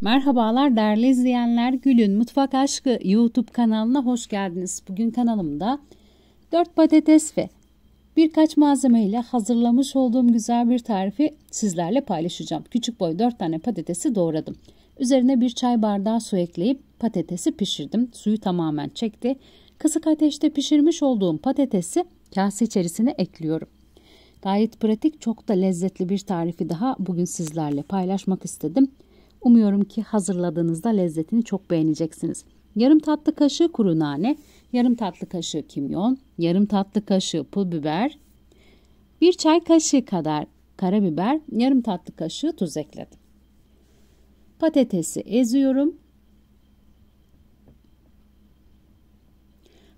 Merhabalar değerli izleyenler, Gül'ün Mutfak Aşkı YouTube kanalına hoş geldiniz. Bugün kanalımda 4 patates ve birkaç malzeme ile hazırlamış olduğum güzel bir tarifi sizlerle paylaşacağım. Küçük boy 4 tane patatesi doğradım. Üzerine bir çay bardağı su ekleyip patatesi pişirdim. Suyu tamamen çekti. Kısık ateşte pişirmiş olduğum patatesi kase içerisine ekliyorum. Gayet pratik, çok da lezzetli bir tarifi daha bugün sizlerle paylaşmak istedim. Umuyorum ki hazırladığınızda lezzetini çok beğeneceksiniz. Yarım tatlı kaşığı kuru nane, yarım tatlı kaşığı kimyon, yarım tatlı kaşığı pul biber, bir çay kaşığı kadar karabiber, yarım tatlı kaşığı tuz ekledim. Patatesi eziyorum.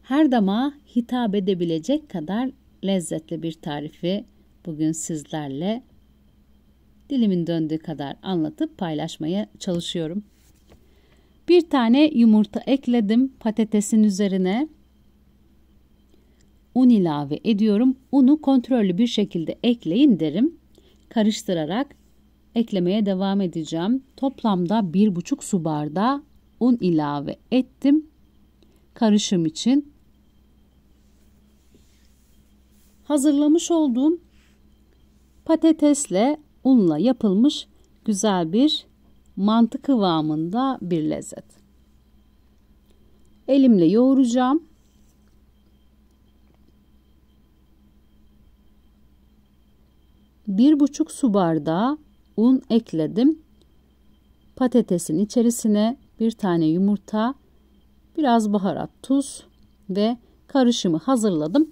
Her dama hitap edebilecek kadar lezzetli bir tarifi bugün sizlerle dilimin döndüğü kadar anlatıp paylaşmaya çalışıyorum. Bir tane yumurta ekledim patatesin üzerine. Un ilave ediyorum. Unu kontrollü bir şekilde ekleyin derim. Karıştırarak eklemeye devam edeceğim. Toplamda bir buçuk su bardağı un ilave ettim. Karışım için. Hazırlamış olduğum patatesle unla yapılmış güzel bir mantı kıvamında bir lezzet. Elimle yoğuracağım. Bir buçuk su bardağı un ekledim. Patatesin içerisine bir tane yumurta, biraz baharat, tuz ve karışımı hazırladım.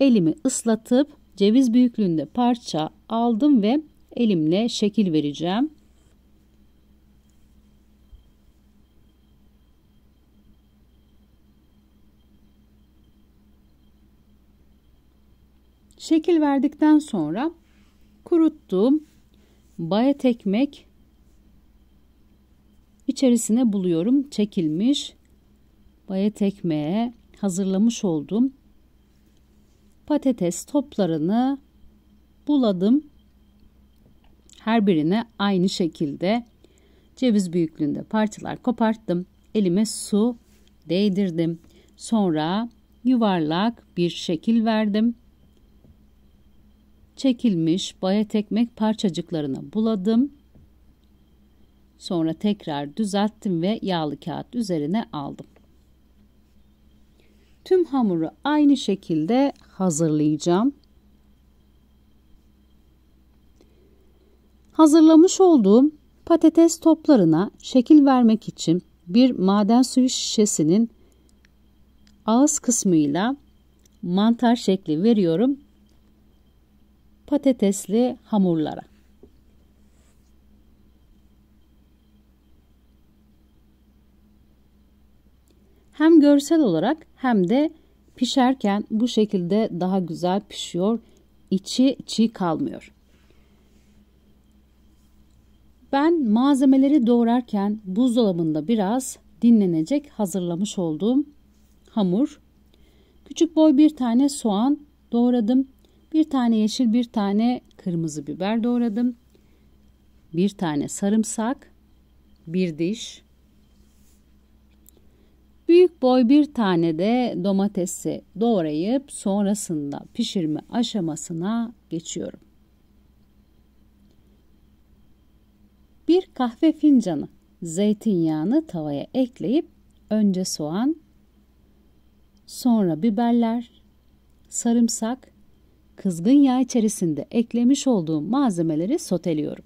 Elimi ıslatıp ceviz büyüklüğünde parça aldım ve elimle şekil vereceğim. Şekil verdikten sonra kuruttuğum bayat ekmek içerisine buluyorum. Çekilmiş bayat ekmeğe hazırlamış olduğum patates toplarını buladım her birine aynı şekilde ceviz büyüklüğünde parçalar koparttım. Elime su değdirdim. Sonra yuvarlak bir şekil verdim. Çekilmiş bayat ekmek parçacıklarını buladım. Sonra tekrar düzelttim ve yağlı kağıt üzerine aldım. Tüm hamuru aynı şekilde hazırlayacağım. Hazırlamış olduğum patates toplarına şekil vermek için bir maden suyu şişesinin ağız kısmıyla mantar şekli veriyorum patatesli hamurlara. Hem görsel olarak hem de pişerken bu şekilde daha güzel pişiyor. İçi çiğ kalmıyor. Ben malzemeleri doğrarken buzdolabında biraz dinlenecek hazırlamış olduğum hamur. Küçük boy bir tane soğan doğradım. Bir tane yeşil bir tane kırmızı biber doğradım. Bir tane sarımsak. Bir diş. Büyük boy bir tane de domatesi doğrayıp sonrasında pişirme aşamasına geçiyorum. Bir kahve fincanı zeytinyağını tavaya ekleyip önce soğan, sonra biberler, sarımsak, kızgın yağ içerisinde eklemiş olduğum malzemeleri soteliyorum.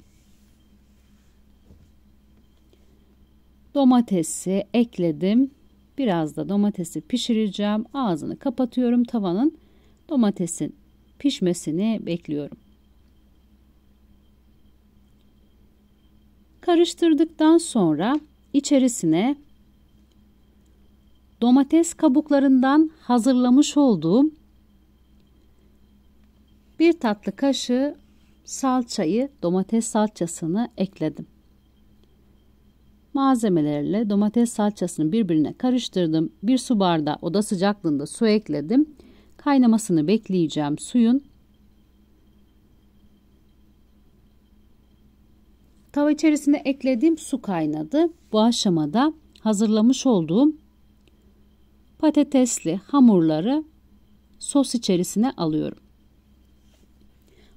Domatesi ekledim. Biraz da domatesi pişireceğim. Ağzını kapatıyorum tavanın. Domatesin pişmesini bekliyorum. Karıştırdıktan sonra içerisine domates kabuklarından hazırlamış olduğum bir tatlı kaşığı salçayı, domates salçasını ekledim. Malzemelerle domates salçasını birbirine karıştırdım. Bir su bardağı oda sıcaklığında su ekledim. Kaynamasını bekleyeceğim suyun. Tava içerisine eklediğim su kaynadı. Bu aşamada hazırlamış olduğum patatesli hamurları sos içerisine alıyorum.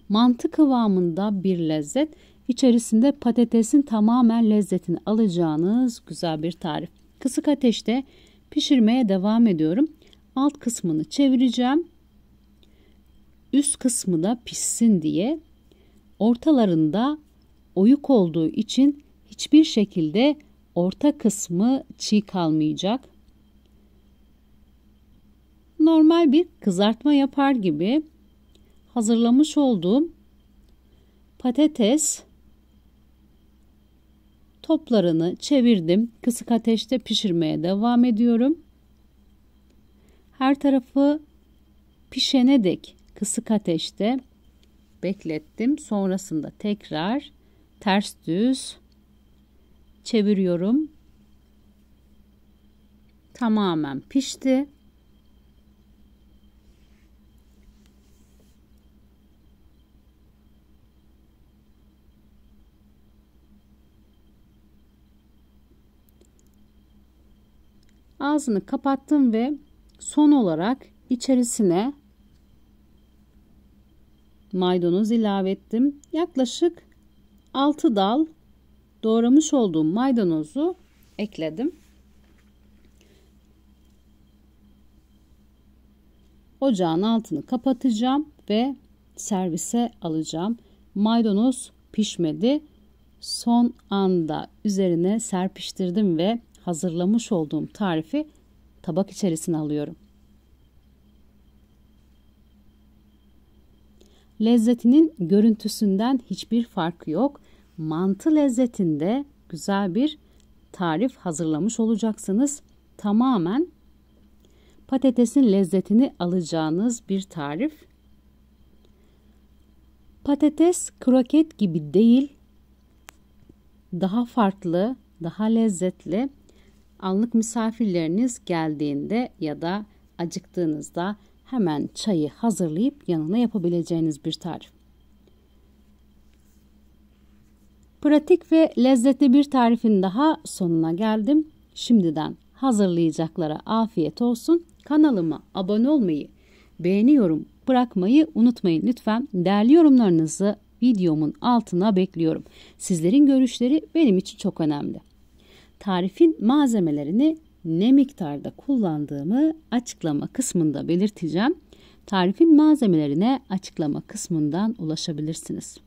Mantı kıvamında bir lezzet, içerisinde patatesin tamamen lezzetini alacağınız güzel bir tarif. Kısık ateşte pişirmeye devam ediyorum. Alt kısmını çevireceğim. Üst kısmı da pişsin diye ortalarında oyuk olduğu için hiçbir şekilde orta kısmı çiğ kalmayacak. Normal bir kızartma yapar gibi hazırlamış olduğum patates toplarını çevirdim. Kısık ateşte pişirmeye devam ediyorum. Her tarafı pişene dek kısık ateşte beklettim. Sonrasında tekrar ters düz çeviriyorum. Tamamen pişti. Ağzını kapattım ve son olarak içerisine maydanoz ilave ettim. Yaklaşık 6 dal doğramış olduğum maydanozu ekledim. Ocağın altını kapatacağım ve servise alacağım. Maydanoz pişmedi. Son anda üzerine serpiştirdim ve hazırlamış olduğum tarifi tabak içerisine alıyorum. lezzetinin görüntüsünden hiçbir farkı yok. Mantı lezzetinde güzel bir tarif hazırlamış olacaksınız. Tamamen patatesin lezzetini alacağınız bir tarif. Patates kroket gibi değil, daha farklı, daha lezzetli. Anlık misafirleriniz geldiğinde ya da acıktığınızda hemen çayı hazırlayıp yanına yapabileceğiniz bir tarif. Pratik ve lezzetli bir tarifin daha sonuna geldim. Şimdiden hazırlayacaklara afiyet olsun. Kanalıma abone olmayı, beğeni yorum bırakmayı unutmayın lütfen. Değerli yorumlarınızı videomun altına bekliyorum. Sizlerin görüşleri benim için çok önemli. Tarifin malzemelerini ne miktarda kullandığımı açıklama kısmında belirteceğim. Tarifin malzemelerine açıklama kısmından ulaşabilirsiniz.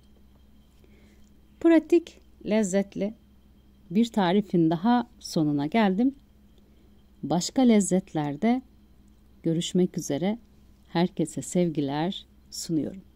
Pratik, lezzetli bir tarifin daha sonuna geldim. Başka lezzetlerde görüşmek üzere. Herkese sevgiler sunuyorum.